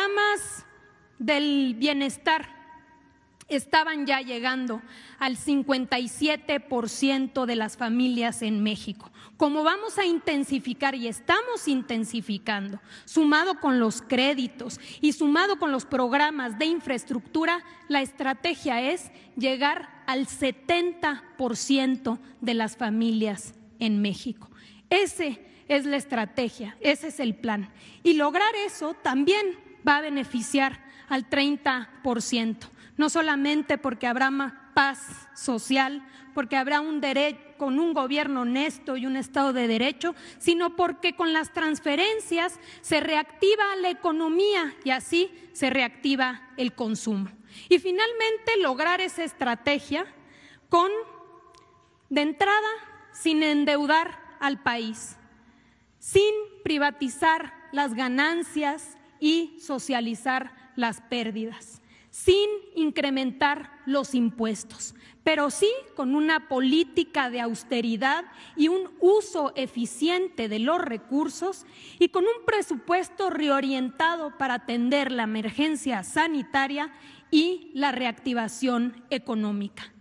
programas del bienestar estaban ya llegando al 57% de las familias en México. Como vamos a intensificar y estamos intensificando, sumado con los créditos y sumado con los programas de infraestructura, la estrategia es llegar al 70% de las familias en México. Esa es la estrategia, ese es el plan. Y lograr eso también va a beneficiar al 30%, no solamente porque habrá paz social, porque habrá un derecho con un gobierno honesto y un Estado de Derecho, sino porque con las transferencias se reactiva la economía y así se reactiva el consumo. Y finalmente lograr esa estrategia con, de entrada, sin endeudar al país, sin privatizar las ganancias, y socializar las pérdidas, sin incrementar los impuestos, pero sí con una política de austeridad y un uso eficiente de los recursos y con un presupuesto reorientado para atender la emergencia sanitaria y la reactivación económica.